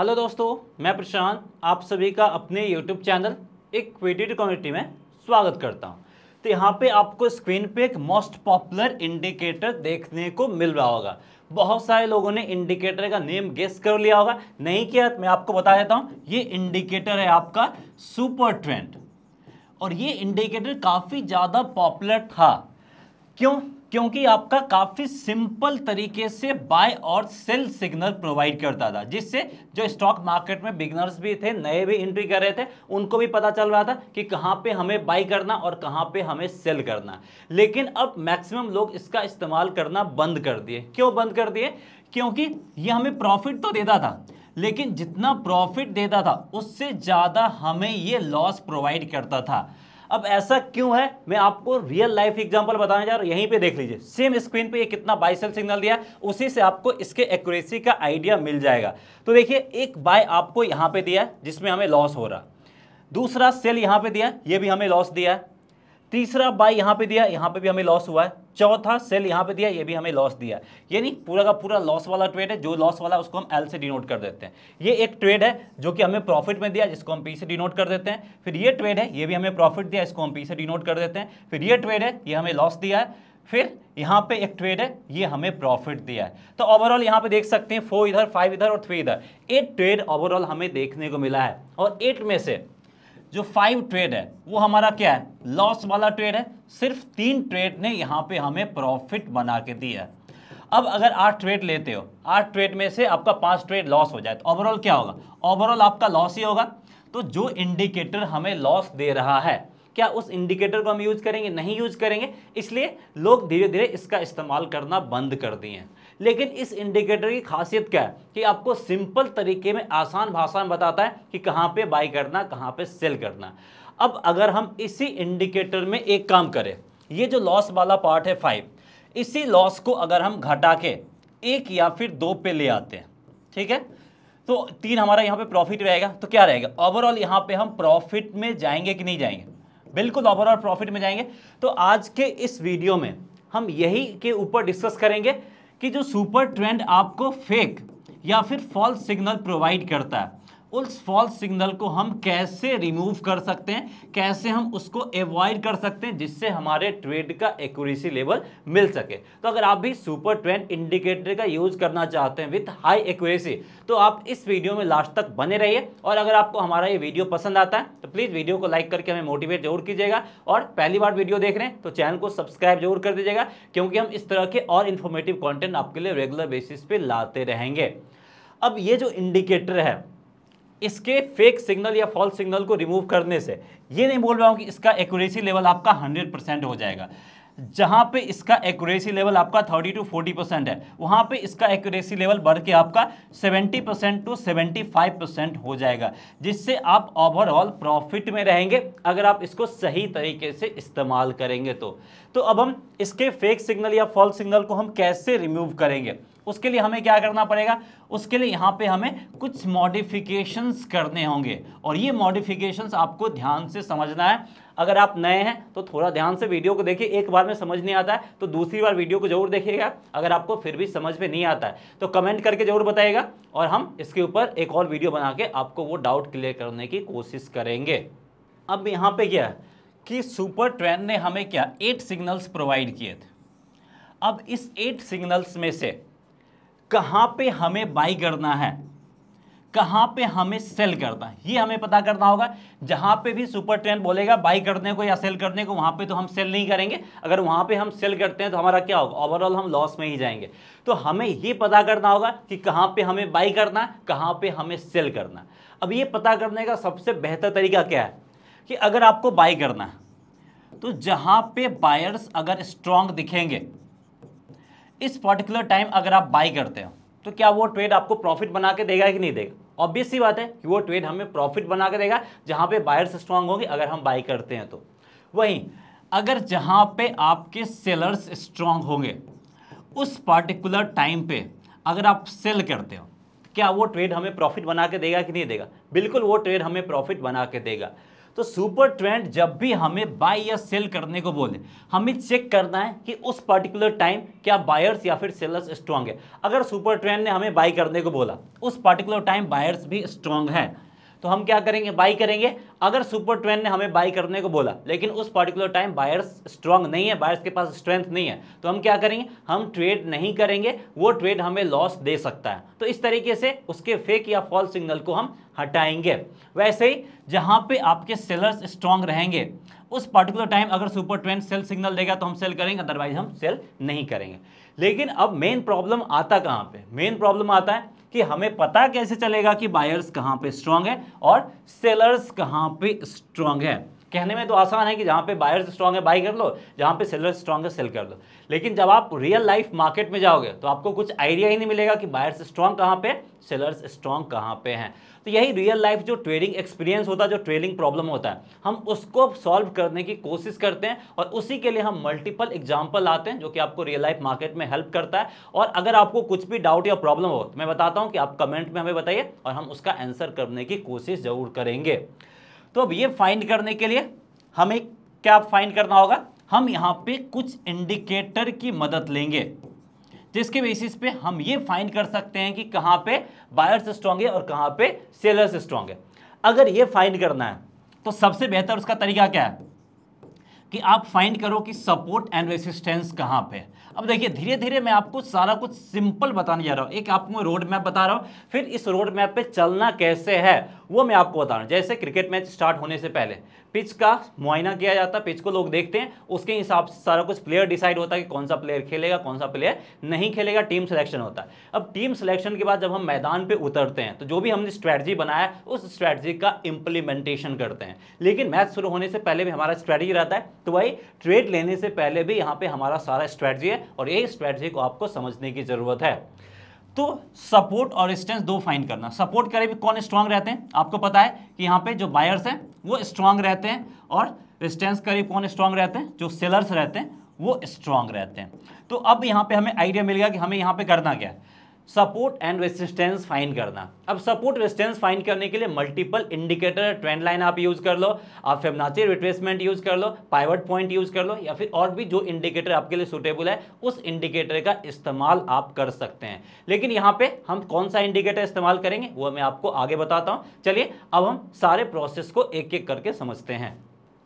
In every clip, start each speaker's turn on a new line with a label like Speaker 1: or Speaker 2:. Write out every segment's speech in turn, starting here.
Speaker 1: hello दोस्तों मैं प्रशांत आप सभी का अपने यूट्यूब चैनल एक क्वेटेड कम्युनिटी में स्वागत करता हूं तो यहाँ पे आपको स्क्रीन पे एक मोस्ट पॉपुलर इंडिकेटर देखने को मिल रहा होगा बहुत सारे लोगों ने इंडिकेटर का नेम गेस कर लिया होगा नहीं किया मैं आपको बता देता हूँ ये इंडिकेटर है आपका सुपर ट्रेंड और ये इंडिकेटर काफ़ी ज़्यादा पॉपुलर था क्यों क्योंकि आपका काफ़ी सिंपल तरीके से बाय और सेल सिग्नल प्रोवाइड करता था जिससे जो स्टॉक मार्केट में बिगनर्स भी थे नए भी एंट्री कर रहे थे उनको भी पता चल रहा था कि कहाँ पे हमें बाई करना और कहाँ पे हमें सेल करना लेकिन अब मैक्सिमम लोग इसका इस्तेमाल करना बंद कर दिए क्यों बंद कर दिए क्योंकि ये हमें प्रॉफिट तो देता था लेकिन जितना प्रॉफिट देता था उससे ज़्यादा हमें ये लॉस प्रोवाइड करता था अब ऐसा क्यों है मैं आपको रियल लाइफ एग्जांपल बताने जा रहा हूं यहीं पे देख लीजिए सेम स्क्रीन पे ये कितना बाइसेल सिग्नल दिया उसी से आपको इसके एक्यूरेसी का आइडिया मिल जाएगा तो देखिए एक बाय आपको यहाँ पे दिया जिसमें हमें लॉस हो रहा दूसरा सेल यहाँ पे दिया ये भी हमें लॉस दिया तीसरा बाय यहाँ पे दिया यहाँ पे भी हमें लॉस हुआ है चौथा सेल यहाँ पे दिया ये भी हमें लॉस दिया यानी पूरा का पूरा लॉस वाला ट्रेड है जो लॉस वाला उसको हम एल से डिनोट कर देते हैं ये एक ट्रेड है जो कि हमें प्रॉफिट में दिया जिसको हम पी से डिनोट कर देते हैं फिर ये ट्रेड है ये भी हमें प्रॉफिट दिया इसको हम पी से डिनोट कर देते हैं फिर ये ट्रेड है ये हमें लॉस दिया है फिर यहाँ पे एक ट्रेड है ये हमें प्रॉफिट दिया है तो ओवरऑल यहाँ पे देख सकते हैं फोर इधर फाइव इधर और थ्री इधर एट ट्रेड ओवरऑल हमें देखने को मिला है और एट में से जो फाइव ट्रेड है वो हमारा क्या है लॉस वाला ट्रेड है सिर्फ तीन ट्रेड ने यहाँ पे हमें प्रॉफिट बना के दिया है अब अगर आठ ट्रेड लेते हो आठ ट्रेड में से आपका पांच ट्रेड लॉस हो जाए तो ओवरऑल क्या होगा ओवरऑल आपका लॉस ही होगा तो जो इंडिकेटर हमें लॉस दे रहा है क्या उस इंडिकेटर को हम यूज करेंगे नहीं यूज करेंगे इसलिए लोग धीरे धीरे इसका इस्तेमाल करना बंद कर दिए हैं लेकिन इस इंडिकेटर की खासियत क्या है कि आपको सिंपल तरीके में आसान भाषा में बताता है कि कहाँ पे बाई करना कहाँ पे सेल करना अब अगर हम इसी इंडिकेटर में एक काम करें ये जो लॉस वाला पार्ट है फाइव इसी लॉस को अगर हम घटा के एक या फिर दो पे ले आते हैं ठीक है तो तीन हमारा यहाँ पे प्रॉफिट रहेगा तो क्या रहेगा ओवरऑल यहाँ पे हम प्रॉफिट में जाएंगे कि नहीं जाएंगे बिल्कुल ओवरऑल प्रॉफिट में जाएंगे तो आज के इस वीडियो में हम यही के ऊपर डिस्कस करेंगे कि जो सुपर ट्रेंड आपको फेक या फिर फॉल्स सिग्नल प्रोवाइड करता है उस फॉल्स सिग्नल को हम कैसे रिमूव कर सकते हैं कैसे हम उसको एवॉइड कर सकते हैं जिससे हमारे ट्रेड का एक्यूरेसी लेवल मिल सके तो अगर आप भी सुपर ट्रेंड इंडिकेटर का यूज करना चाहते हैं विथ हाई एक्यूरेसी तो आप इस वीडियो में लास्ट तक बने रहिए और अगर आपको हमारा ये वीडियो पसंद आता है तो प्लीज़ वीडियो को लाइक करके हमें मोटिवेट जरूर कीजिएगा और पहली बार वीडियो देख रहे हैं तो चैनल को सब्सक्राइब जरूर कर दीजिएगा क्योंकि हम इस तरह के और इन्फॉर्मेटिव कॉन्टेंट आपके लिए रेगुलर बेसिस पर लाते रहेंगे अब ये जो इंडिकेटर है इसके फेक सिग्नल या फॉल्स सिग्नल को रिमूव करने से ये नहीं बोल रहा हूँ कि इसका एक्यूरेसी लेवल आपका 100 परसेंट हो जाएगा जहाँ पे इसका एक्यूरेसी लेवल आपका 30 टू 40 परसेंट है वहाँ पे इसका एक्यूरेसी लेवल बढ़ के आपका 70 परसेंट टू 75 परसेंट हो जाएगा जिससे आप ओवरऑल प्रॉफिट में रहेंगे अगर आप इसको सही तरीके से इस्तेमाल करेंगे तो, तो अब हम इसके फेक सिग्नल या फॉल्स सिग्नल को हम कैसे रिमूव करेंगे उसके लिए हमें क्या करना पड़ेगा उसके लिए यहाँ पे हमें कुछ मॉडिफिकेशंस करने होंगे और ये मॉडिफिकेशंस आपको ध्यान से समझना है अगर आप नए हैं तो थोड़ा ध्यान से वीडियो को देखिए एक बार में समझ नहीं आता है तो दूसरी बार वीडियो को जरूर देखिएगा अगर आपको फिर भी समझ में नहीं आता है तो कमेंट करके जरूर बताइएगा और हम इसके ऊपर एक और वीडियो बना के आपको वो डाउट क्लियर करने की कोशिश करेंगे अब यहाँ पर क्या है कि सुपर ट्रेन ने हमें क्या एट सिग्नल्स प्रोवाइड किए थे अब इस एट सिग्नल्स में से कहाँ पे हमें बाई करना है कहाँ पे हमें सेल करना है ये हमें पता करना होगा जहाँ पे भी सुपर ट्रेंड बोलेगा बाई करने को या सेल करने को वहाँ पे तो हम सेल नहीं करेंगे अगर वहाँ पे हम सेल करते हैं तो हमारा क्या होगा ओवरऑल हम लॉस में ही जाएंगे तो हमें ये पता करना होगा कि कहाँ पे हमें बाई करना है कहाँ पे हमें सेल करना अब ये पता करने का सबसे बेहतर तरीका क्या है कि अगर आपको बाई करना है तो जहाँ पे बायर्स अगर स्ट्रांग दिखेंगे इस पर्टिकुलर टाइम अगर आप बाई करते हो तो क्या वो ट्रेड आपको प्रॉफिट बना के देगा कि नहीं देगा ऑब्वियस बात है कि वो ट्रेड हमें प्रॉफिट बना के देगा जहाँ पे बायर्स स्ट्रांग होंगे अगर हम बाई करते हैं तो वहीं अगर जहाँ पे आपके सेलर्स स्ट्रांग होंगे उस पार्टिकुलर टाइम पे अगर आप सेल करते हो क्या वो ट्रेड हमें प्रॉफिट बना के देगा कि नहीं देगा बिल्कुल वो ट्रेड हमें प्रॉफिट बना के देगा तो सुपर ट्रेंड जब भी हमें बाय या सेल करने को बोले हमें चेक करना है कि उस पर्टिकुलर टाइम क्या बायर्स या फिर सेलर्स स्ट्रांग है अगर सुपर ट्रेंड ने हमें बाय करने को बोला उस पर्टिकुलर टाइम बायर्स भी स्ट्रांग है तो हम क्या करेंगे बाई करेंगे अगर सुपर ट्रेंड ने हमें बाई करने को बोला लेकिन उस पर्टिकुलर टाइम बायर्स स्ट्रांग नहीं है बायर्स के पास स्ट्रेंथ नहीं है तो हम क्या करेंगे हम ट्रेड नहीं करेंगे वो ट्रेड हमें लॉस दे सकता है तो इस तरीके से उसके फेक या फॉल्स सिग्नल को हम हटाएंगे वैसे ही जहाँ पर आपके सेलर्स स्ट्रांग रहेंगे उस पर्टिकुलर टाइम अगर सुपर ट्रेंड सेल सिग्नल देगा तो हम सेल करेंगे अदरवाइज हम सेल नहीं करेंगे लेकिन अब मेन प्रॉब्लम आता कहाँ पे मेन प्रॉब्लम आता है कि हमें पता कैसे चलेगा कि बायर्स कहाँ पे स्ट्रांग है और सेलर्स कहाँ पे स्ट्रांग है कहने में तो आसान है कि जहाँ पे बायर्स स्ट्रांग है बाई कर लो जहाँ पे सेलर स्ट्रांग है सेल कर दो लेकिन जब आप रियल लाइफ मार्केट में जाओगे तो आपको कुछ आइडिया ही नहीं मिलेगा कि बायर्स स्ट्रांग कहाँ पे सेलर्स स्ट्रांग कहाँ पे हैं तो यही रियल लाइफ जो ट्रेडिंग एक्सपीरियंस होता है जो ट्रेडिंग प्रॉब्लम होता है हम उसको सॉल्व करने की कोशिश करते हैं और उसी के लिए हम मल्टीपल एग्जाम्पल आते हैं जो कि आपको रियल लाइफ मार्केट में हेल्प करता है और अगर आपको कुछ भी डाउट या प्रॉब्लम हो तो मैं बताता हूँ कि आप कमेंट में हमें बताइए और हम उसका आंसर करने की कोशिश ज़रूर करेंगे तो अब ये फाइंड करने के लिए हमें क्या फाइंड करना होगा हम यहाँ पे कुछ इंडिकेटर की मदद लेंगे जिसके बेसिस पे हम ये फाइंड कर सकते हैं कि कहाँ पे बायर्स स्ट्रांग है और कहाँ पे सेलर्स स्ट्रांग है अगर ये फाइंड करना है तो सबसे बेहतर उसका तरीका क्या है कि आप फाइंड करो कि सपोर्ट एंड रेसिस्टेंस कहाँ पे अब देखिए धीरे धीरे मैं आपको सारा कुछ सिंपल बताने जा रहा हूँ एक आपको रोड मैप बता रहा हूँ फिर इस रोड मैप पे चलना कैसे है वो मैं आपको बता रहा हूँ जैसे क्रिकेट मैच स्टार्ट होने से पहले पिच का मुआयना किया जाता है पिच को लोग देखते हैं उसके हिसाब से सारा कुछ प्लेयर डिसाइड होता है कि कौन सा प्लेयर खेलेगा कौन सा प्लेयर नहीं खेलेगा टीम सिलेक्शन होता है अब टीम सिलेक्शन के बाद जब हम मैदान पर उतरते हैं तो जो भी हमने स्ट्रैटी बनाया उस स्ट्रैटजी का इम्प्लीमेंटेशन करते हैं लेकिन मैच शुरू होने से पहले भी हमारा स्ट्रैटी रहता है तो वही ट्रेड लेने से पहले भी यहाँ पर हमारा सारा स्ट्रैटजी है और यही स्ट्रैटजी को आपको समझने की ज़रूरत है तो सपोर्ट और रेजिस्टेंस दो फाइन करना सपोर्ट करे भी कौन स्ट्रांग रहते हैं आपको पता है कि यहाँ पे जो बायर्स हैं वो स्ट्रांग रहते हैं और रेजिस्टेंस करीब कौन स्ट्रांग रहते हैं जो सेलर्स रहते हैं वो स्ट्रांग रहते हैं तो अब यहाँ पे हमें आइडिया मिल गया कि हमें यहाँ पे करना क्या है सपोर्ट एंड रेसिस्टेंस फाइंड करना अब सपोर्ट रेसिस्टेंस फाइंड करने के लिए मल्टीपल इंडिकेटर ट्रेंड लाइन आप यूज़ कर लो आप फेमनाची रिट्रेसमेंट यूज़ कर लो पाइवट पॉइंट यूज़ कर लो या फिर और भी जो इंडिकेटर आपके लिए सुटेबल है उस इंडिकेटर का इस्तेमाल आप कर सकते हैं लेकिन यहाँ पे हम कौन सा इंडिकेटर इस्तेमाल करेंगे वह मैं आपको आगे बताता हूँ चलिए अब हम सारे प्रोसेस को एक एक करके समझते हैं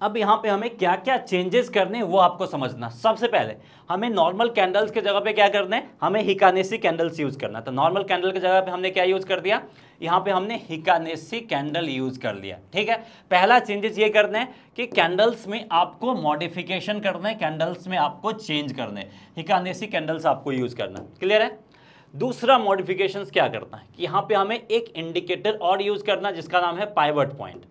Speaker 1: अब यहाँ पे हमें क्या क्या चेंजेस करने हैं वो आपको समझना सबसे पहले हमें नॉर्मल कैंडल्स के जगह पे क्या करना है हमें हिकानेसी कैंडल्स यूज़ करना तो नॉर्मल कैंडल के जगह पे हमने क्या यूज़ कर दिया यहाँ पे हमने हिकानेसी कैंडल यूज़ कर लिया ठीक है पहला चेंजेस ये करना है कि कैंडल्स में आपको मॉडिफिकेशन करना है कैंडल्स में आपको चेंज करना है हिकानेसी कैंडल्स आपको यूज़ करना क्लियर है दूसरा मॉडिफिकेशन क्या करना है कि यहाँ पे हमें एक इंडिकेटर और यूज़ करना जिसका नाम है पाइवट पॉइंट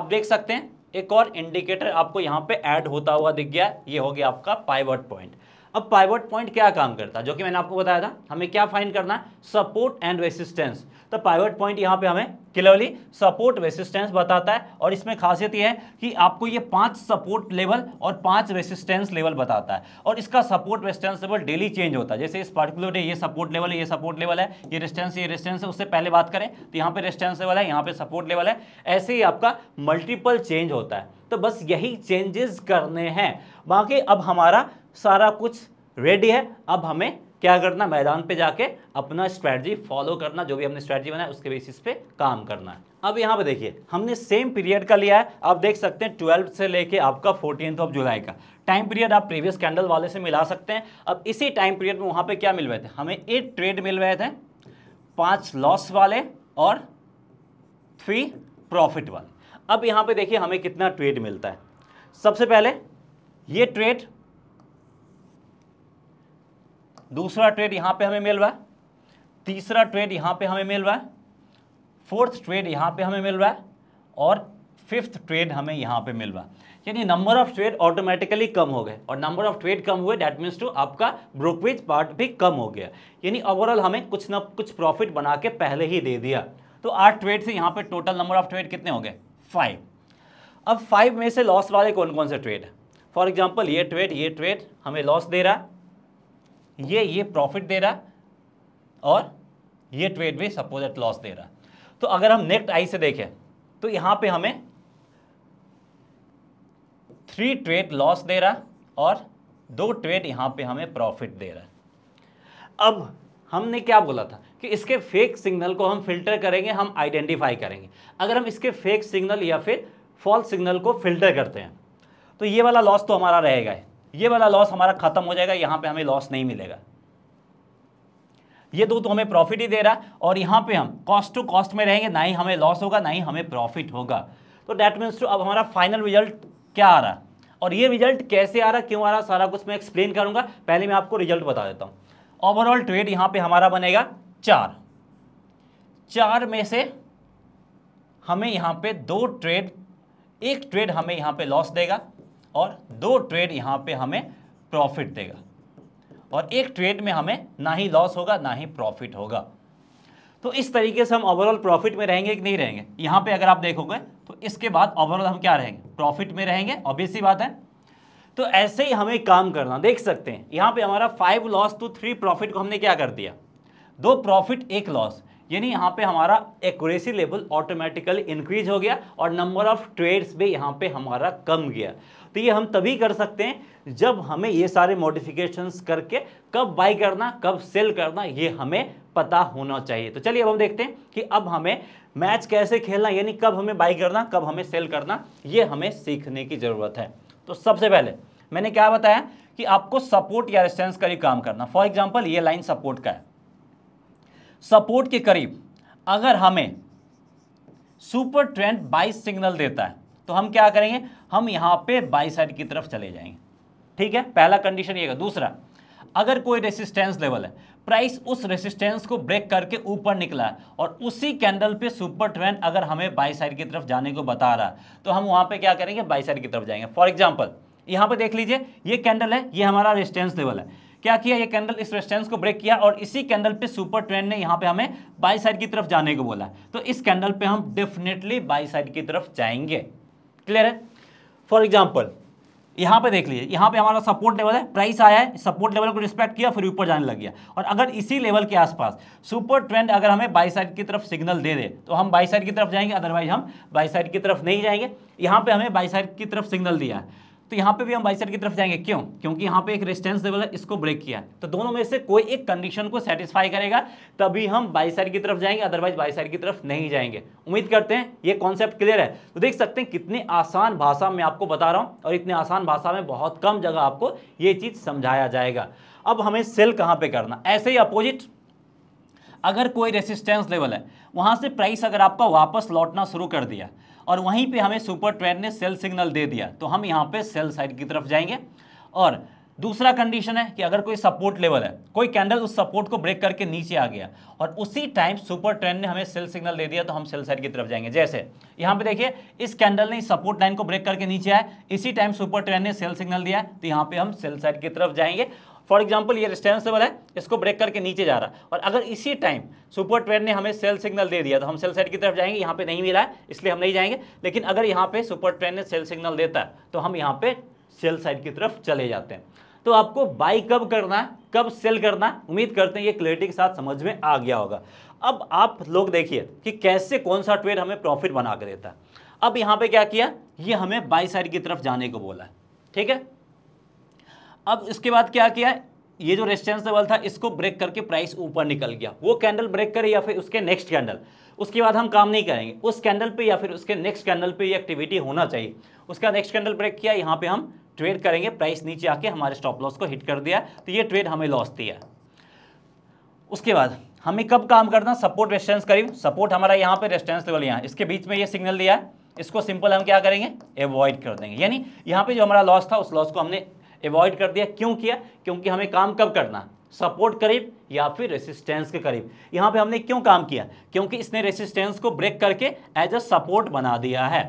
Speaker 1: आप देख सकते हैं एक और इंडिकेटर आपको यहाँ पे ऐड होता हुआ दिख गया ये हो गया आपका पाइवट पॉइंट अब पाइवट पॉइंट क्या काम करता है जो कि मैंने आपको बताया था हमें क्या फाइंड करना है सपोर्ट एंड रेसिस्टेंस तो पाइवट पॉइंट यहाँ पे हमें क्लियरली सपोर्ट रेसिस्टेंस बताता है और इसमें खासियत यह है कि आपको ये पांच सपोर्ट लेवल और पांच रेसिस्टेंस लेवल बताता है और इसका support resistance level daily change होता है जैसे इस पर्टिकुलर डे ये सपोर्ट लेवल है ये सपोर्ट लेवल है ये रेस्टेंस ये रेस्टेंस है उससे पहले बात करें तो यहाँ पर रेस्टेंस लेवल है यहाँ पर सपोर्ट लेवल है ऐसे ही आपका मल्टीपल चेंज होता है तो बस यही चेंजेस करने हैं बाकी अब हमारा सारा कुछ रेडी है अब हमें क्या करना मैदान पे जाके अपना स्ट्रैटी फॉलो करना जो भी हमने स्ट्रैटी बनाया उसके बेसिस पे काम करना है अब यहाँ पे देखिए हमने सेम पीरियड का लिया है आप देख सकते हैं ट्वेल्व से लेके आपका फोर्टीन ऑफ जुलाई का टाइम पीरियड आप प्रीवियस कैंडल वाले से मिला सकते हैं अब इसी टाइम पीरियड में वहाँ पर क्या मिल रहे थे हमें एट ट्रेड मिल रहे थे पाँच लॉस वाले और थ्री प्रॉफिट वाले अब यहां पे देखिए हमें कितना ट्रेड मिलता है सबसे पहले ये ट्रेड दूसरा ट्रेड यहां पे हमें मिल रहा है तीसरा ट्रेड यहां पे हमें मिल रहा है फोर्थ ट्रेड यहां पे हमें मिल रहा है और फिफ्थ ट्रेड हमें यहां पे मिल रहा है यानी नंबर ऑफ ट्रेड ऑटोमेटिकली कम हो गए और नंबर ऑफ ट्रेड कम हुए डैट मीन्स टू आपका ब्रोकरेज पार्ट भी कम हो गया यानी ओवरऑल हमें कुछ ना कुछ प्रॉफिट बना के पहले ही दे दिया तो आठ ट्रेड से यहाँ पे टोटल नंबर ऑफ ट्रेड कितने हो गए फाइव अब फाइव में से लॉस वाले कौन कौन से ट्रेड फॉर एग्जाम्पल ये ट्रेड ये ट्रेड हमें लॉस दे रहा ये ये प्रॉफिट दे रहा और ये ट्रेड भी सपोज एट लॉस दे रहा तो अगर हम नेक्स्ट आई से देखें तो यहां पे हमें थ्री ट्रेड लॉस दे रहा और दो ट्रेड यहां पे हमें प्रॉफिट दे रहा अब हमने क्या बोला था कि इसके फेक सिग्नल को हम फिल्टर करेंगे हम आइडेंटिफाई करेंगे अगर हम इसके फेक सिग्नल या फिर फॉल्स सिग्नल को फिल्टर करते हैं तो ये वाला लॉस तो हमारा रहेगा ये वाला लॉस हमारा ख़त्म हो जाएगा यहाँ पे हमें लॉस नहीं मिलेगा ये दो तो हमें प्रॉफिट ही दे रहा है और यहाँ पे हम कॉस्ट टू कॉस्ट में रहेंगे ना ही हमें लॉस होगा ना ही हमें प्रॉफिट होगा तो डैट मीन्स टू अब हमारा फाइनल रिजल्ट क्या आ रहा है और ये रिजल्ट कैसे आ रहा क्यों आ रहा सारा कुछ मैं एक्सप्लेन करूँगा पहले मैं आपको रिजल्ट बता देता हूँ ओवरऑल ट्रेड यहाँ पर हमारा बनेगा चार चार में से हमें यहाँ पे दो ट्रेड एक ट्रेड हमें यहाँ पे लॉस देगा और दो ट्रेड यहाँ पे हमें प्रॉफिट देगा और एक ट्रेड में हमें ना ही लॉस होगा ना ही प्रॉफिट होगा तो इस तरीके से हम ओवरऑल प्रॉफिट में रहेंगे कि नहीं रहेंगे यहाँ पे अगर आप देखोगे तो इसके बाद ओवरऑल हम क्या रहेंगे प्रॉफिट में रहेंगे ऑब्वियस सी बात है तो ऐसे ही हमें काम करना देख सकते हैं यहाँ पे हमारा five loss two three profit को हमने क्या कर दिया दो प्रॉफिट एक लॉस यानी यहाँ पे हमारा एक्यूरेसी लेवल ऑटोमेटिकली इंक्रीज हो गया और नंबर ऑफ ट्रेड्स भी यहाँ पे हमारा कम गया तो ये हम तभी कर सकते हैं जब हमें ये सारे मॉडिफिकेशंस करके कब बाई करना कब सेल करना ये हमें पता होना चाहिए तो चलिए अब हम देखते हैं कि अब हमें मैच कैसे खेलना यानी कब हमें बाई करना कब हमें सेल करना ये हमें सीखने की ज़रूरत है तो सबसे पहले मैंने क्या बताया कि आपको सपोर्ट या रेस्टेंस का ही काम करना फॉर एग्जाम्पल ये लाइन सपोर्ट का है सपोर्ट के करीब अगर हमें सुपर ट्रेंड बाई सिग्नल देता है तो हम क्या करेंगे हम यहां पे बाई साइड की तरफ चले जाएंगे ठीक है पहला कंडीशन ये दूसरा अगर कोई रेसिस्टेंस लेवल है प्राइस उस रेसिस्टेंस को ब्रेक करके ऊपर निकला है और उसी कैंडल पे सुपर ट्रेंड अगर हमें बाई साइड की तरफ जाने को बता रहा है तो हम वहां पे क्या करेंगे बाई साइड की तरफ जाएंगे फॉर एग्जाम्पल यहां पे देख लीजिए ये कैंडल है ये हमारा रेजिस्टेंस लेवल है क्या किया ये कैंडल इस रेस्टेंस को ब्रेक किया और इसी कैंडल पे सुपर ट्रेंड ने यहाँ पे हमें बाई साइड की तरफ जाने को बोला तो इस कैंडल पे हम डेफिनेटली बाई साइड की तरफ जाएंगे क्लियर है फॉर एग्जाम्पल यहाँ पे देख लीजिए यहाँ पे हमारा सपोर्ट लेवल है प्राइस आया है सपोर्ट लेवल को रिस्पेक्ट किया फिर ऊपर जाने लग गया और अगर इसी लेवल के आसपास सुपर ट्रेंड अगर हमें बाई साइड की तरफ सिग्नल दे दे तो हम बाई साइड की तरफ जाएंगे अदरवाइज हम बाई साइड की तरफ नहीं जाएंगे यहाँ पे हमें बाई साइड की तरफ सिग्नल दिया है तो यहाँ पे भी हम बाइसेट की तरफ जाएंगे क्यों क्योंकि यहाँ पे एक रेजिस्टेंस लेवल है इसको ब्रेक किया तो दोनों में से कोई एक कंडीशन को सेटिस्फाई करेगा तभी हम बाइसेट की तरफ जाएंगे अदरवाइज बाइसेट की तरफ नहीं जाएंगे उम्मीद करते हैं ये कॉन्सेप्ट क्लियर है तो देख सकते हैं कितने आसान भाषा में आपको बता रहा हूँ और इतने आसान भाषा में बहुत कम जगह आपको ये चीज़ समझाया जाएगा अब हमें सेल कहाँ पर करना ऐसे ही अपोजिट अगर कोई रेसिस्टेंस लेवल है वहाँ से प्राइस अगर आपका वापस लौटना शुरू कर दिया और वहीं पे हमें सुपर ट्रेन ने सेल सिग्नल दे दिया तो हम यहाँ पे सेल साइड की तरफ जाएंगे और दूसरा कंडीशन है कि अगर कोई सपोर्ट लेवल है कोई कैंडल उस सपोर्ट को ब्रेक करके नीचे आ गया और उसी टाइम सुपर ट्रेंड ने हमें सेल सिग्नल दे दिया तो हम सेल साइड की तरफ जाएंगे जैसे यहाँ पे देखिए इस कैंडल ने सपोर्ट लाइन को ब्रेक करके नीचे आया इसी टाइम सुपर ट्रेंड ने सेल सिग्नल दिया तो यहाँ पर हम सेल साइड की तरफ जाएंगे फॉर एग्जाम्पल ये रिस्टेंस लेवल है इसको ब्रेक करके नीचे जा रहा है और अगर इसी टाइम सुपर ट्रेंड ने हमें सेल सिग्नल दे दिया तो हम सेल साइड की तरफ जाएंगे यहाँ पे नहीं मिला है इसलिए हम नहीं जाएंगे लेकिन अगर यहाँ पे सुपर ट्रेंड ने सेल सिग्नल देता है तो हम यहाँ पे सेल साइड की तरफ चले जाते हैं तो आपको बाई कब करना कब सेल करना उम्मीद करते हैं ये क्लियरिटी के साथ समझ में आ गया होगा अब आप लोग देखिए कि कैसे कौन सा ट्रेड हमें प्रॉफिट बना के देता है अब यहां पे क्या किया ये हमें बाई साइड की तरफ जाने को बोला है ठीक है अब इसके बाद क्या किया ये जो रेस्टेंस लेवल था इसको ब्रेक करके प्राइस ऊपर निकल गया वो कैंडल ब्रेक करे या फिर उसके नेक्स्ट कैंडल उसके बाद हम काम नहीं करेंगे उस कैंडल पे या फिर उसके नेक्स्ट कैंडल पे ये एक्टिविटी होना चाहिए उसका नेक्स्ट कैंडल ब्रेक किया यहाँ पे हम ट्रेड करेंगे प्राइस नीचे आके हमारे स्टॉप लॉस को हिट कर दिया तो ये ट्रेड हमें लॉस दिया उसके बाद हमें कब काम करना सपोर्ट रेस्टेंस करीब सपोर्ट हमारा यहाँ पे रेस्टेंस लेवल यहाँ इसके बीच में ये सिग्नल दिया है इसको सिंपल हम क्या करेंगे एवॉइड कर देंगे यानी यहाँ पे जो हमारा लॉस था उस लॉस को हमने एवॉइड कर दिया क्यों किया क्योंकि हमें काम कब करना सपोर्ट करीब या फिर रेसिस्टेंस के करीब यहाँ पे हमने क्यों काम किया क्योंकि इसने रेसिस्टेंस को ब्रेक करके एज अ सपोर्ट बना दिया है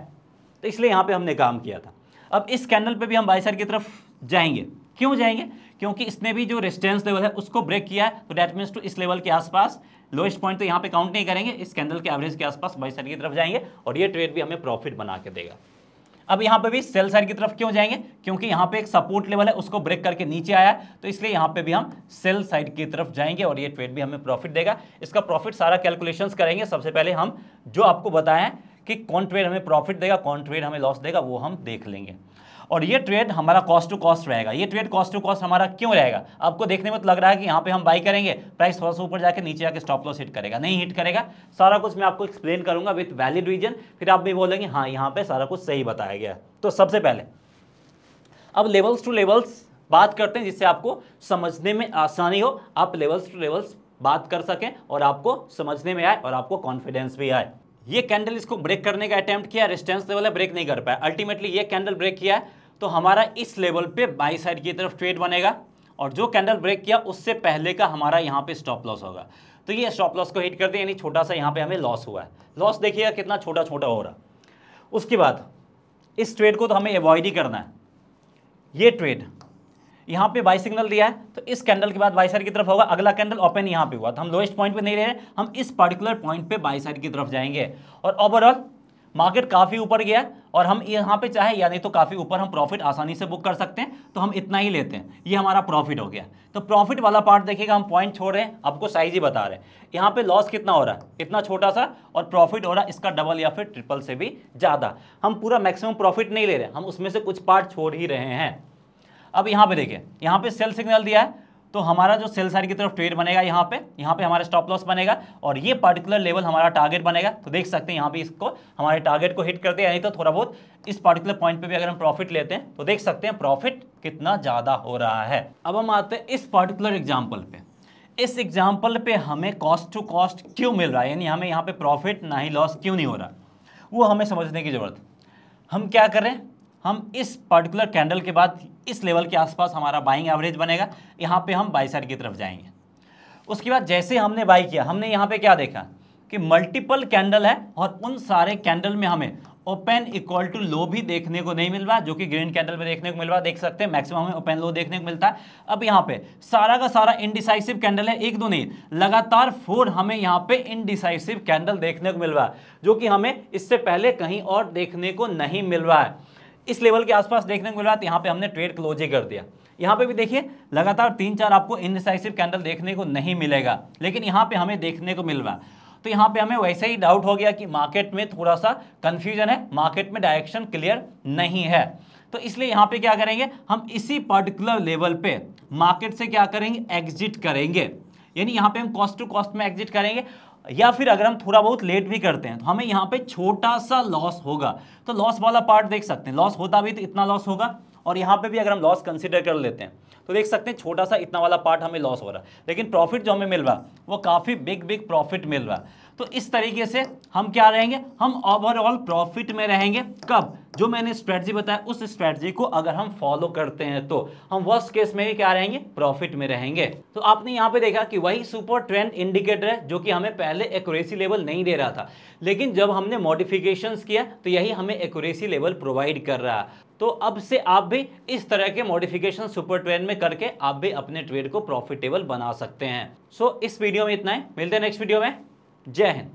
Speaker 1: तो इसलिए यहाँ पे हमने काम किया था अब इस कैंडल पे भी हम बाई साइड की तरफ जाएंगे क्यों जाएंगे क्योंकि इसने भी जो रेजिस्टेंस लेवल है उसको ब्रेक किया है तो डैट मीन्स टू इस लेवल के आसपास लोएस्ट पॉइंट तो यहाँ पे काउंट नहीं करेंगे इस कैंडल के एवरेज के आसपास बाई साइड की तरफ जाएंगे और ये ट्रेड भी हमें प्रॉफिट बना के देगा अब यहाँ पे भी सेल साइड की तरफ क्यों जाएंगे क्योंकि यहाँ पे एक सपोर्ट लेवल है उसको ब्रेक करके नीचे आया तो इसलिए यहाँ पे भी हम सेल साइड की तरफ जाएंगे और ये ट्रेड भी हमें प्रॉफिट देगा इसका प्रॉफिट सारा कैलकुलेशंस करेंगे सबसे पहले हम जो आपको बताएं कि कौन ट्रेड हमें प्रॉफिट देगा कौन ट्रेड हमें लॉस देगा वो हम देख लेंगे और ये ट्रेड हमारा कॉस्ट टू कॉस्ट रहेगा ये ट्रेड कॉस्ट टू कॉस्ट हमारा क्यों रहेगा आपको देखने में तो लग रहा है कि यहाँ पे हम बाई करेंगे प्राइस थोड़ा सा ऊपर जाके नीचे जाके स्टॉप लॉस हिट करेगा नहीं हिट करेगा सारा कुछ मैं आपको एक्सप्लेन करूंगा विथ वैलिड रीजन फिर आप भी बोलेंगे हाँ यहाँ पे सारा कुछ सही बताया गया तो सबसे पहले अब लेवल्स टू लेवल्स बात करते हैं जिससे आपको समझने में आसानी हो आप लेवल्स टू लेवल्स बात कर सकें और आपको समझने में आए और आपको कॉन्फिडेंस भी आए ये कैंडल इसको ब्रेक करने का अटैम्प्ट किया रेस्टेंस लेवल है ब्रेक नहीं कर पाया अल्टीमेटली ये कैंडल ब्रेक किया तो हमारा इस लेवल पे बाई साइड की तरफ ट्रेड बनेगा और जो कैंडल ब्रेक किया उससे पहले का हमारा यहाँ पे स्टॉप लॉस होगा तो ये स्टॉप लॉस को हिट कर दिया यानी छोटा सा यहाँ पे हमें लॉस हुआ है लॉस देखिएगा कितना छोटा छोटा हो रहा उसके बाद इस ट्रेड को तो हमें अवॉइड ही करना है ये ट्रेड यहाँ पे बाई सिग्नल दिया है तो इस कैंडल के बाद बाई साइड की तरफ होगा अगला कैंडल ओपन यहाँ पे हुआ तो हम लोएस्ट पॉइंट पे नहीं ले रहे हम इस पर्टिकुलर पॉइंट पे बाई साइड की तरफ जाएंगे और ओवरऑल मार्केट काफ़ी ऊपर गया और हम यहाँ पे चाहे या नहीं तो काफ़ी ऊपर हम प्रॉफिट आसानी से बुक कर सकते हैं तो हम इतना ही लेते हैं ये हमारा प्रॉफिट हो गया तो प्रॉफिट वाला पार्ट देखिएगा हम पॉइंट छोड़ रहे हैं आपको साइज ही बता रहे हैं यहाँ पे लॉस कितना हो रहा है इतना छोटा सा और प्रॉफिट हो रहा है इसका डबल या फिर ट्रिपल से भी ज़्यादा हम पूरा मैक्सिमम प्रॉफिट नहीं ले रहे हम उसमें से कुछ पार्ट छोड़ ही रहे हैं अब यहाँ पे देखिए यहाँ पे सेल सिग्नल दिया है तो हमारा जो सेल साइड की तरफ ट्रेड बनेगा यहाँ पे यहाँ पे हमारा स्टॉप लॉस बनेगा और ये पर्टिकुलर लेवल हमारा टारगेट बनेगा तो देख सकते हैं यहाँ पे इसको हमारे टारगेट को हिट करते हैं यानी तो थोड़ा बहुत इस पर्टिकुलर पॉइंट पे भी अगर हम प्रॉफिट लेते हैं तो देख सकते हैं प्रॉफिट कितना ज़्यादा हो रहा है अब हम आते हैं इस पर्टिकुलर एग्जाम्पल पर इस एग्जाम्पल पर हमें कॉस्ट टू कॉस्ट क्यों मिल रहा है यानी हमें यहाँ पर प्रॉफिट ना ही लॉस क्यों नहीं हो रहा वो हमें समझने की ज़रूरत हम क्या करें हम इस पर्टिकुलर कैंडल के बाद इस लेवल के आसपास हमारा बाइंग एवरेज बनेगा यहाँ पे हम बाई साइड की तरफ जाएंगे उसके बाद जैसे हमने बाई किया हमने यहाँ पे क्या देखा कि मल्टीपल कैंडल है और उन सारे कैंडल में हमें ओपन इक्वल टू लो भी देखने को नहीं मिल रहा जो कि ग्रीन कैंडल में देखने को मिल रहा देख सकते हैं मैक्सिमम हमें ओपन लो देखने को मिलता है अब यहाँ पे सारा का सारा इनडिसाइसिव कैंडल है एक दो नहीं लगातार फोर हमें यहाँ पे इनडिसाइसिव कैंडल देखने को मिल रहा है जो कि हमें इससे पहले कहीं और देखने को नहीं मिल रहा है इस लेवल के आसपास देखने को मिल रहा है तो यहाँ पे हमने ट्रेड क्लोज ही कर दिया यहाँ पे भी देखिए लगातार तीन चार आपको इनडिसाइसिव कैंडल देखने को नहीं मिलेगा लेकिन यहाँ पे हमें देखने को मिल रहा है तो यहाँ पे हमें वैसे ही डाउट हो गया कि मार्केट में थोड़ा सा कन्फ्यूजन है मार्केट में डायरेक्शन क्लियर नहीं है तो इसलिए यहाँ पे क्या करेंगे हम इसी पर्टिकुलर लेवल पे मार्केट से क्या करेंगे एग्जिट करेंगे यानी यहाँ पे हम कॉस्ट टू कॉस्ट में एग्जिट करेंगे या फिर अगर हम थोड़ा बहुत लेट भी करते हैं तो हमें यहाँ पे छोटा सा लॉस होगा तो लॉस वाला पार्ट देख सकते हैं लॉस होता भी तो इतना लॉस होगा और यहाँ पे भी अगर हम लॉस कंसिडर कर लेते हैं तो देख सकते हैं छोटा सा इतना वाला पार्ट हमें लॉस हो रहा है लेकिन प्रॉफिट जो हमें मिल रहा वो काफ़ी बिग बिग प्रॉफिट मिल रहा तो इस तरीके से हम क्या रहेंगे हम ओवरऑल प्रॉफिट में रहेंगे कब जो मैंने स्ट्रेटजी बताया उस स्ट्रेटजी को अगर हम फॉलो करते हैं तो हम वर्स्ट केस में क्या रहेंगे प्रॉफिट में रहेंगे तो आपने यहाँ पे देखा कि वही सुपर ट्रेंड इंडिकेटर है जो कि हमें पहले एक्यूरेसी लेवल नहीं दे रहा था लेकिन जब हमने मॉडिफिकेशंस किया तो यही हमें एक्यूरेसी लेवल प्रोवाइड कर रहा है तो अब से आप भी इस तरह के मॉडिफिकेशन सुपर ट्रेंड में करके आप भी अपने ट्रेड को प्रॉफिटेबल बना सकते हैं सो so, इस वीडियो में इतना है मिलते हैं नेक्स्ट वीडियो में जय हिंद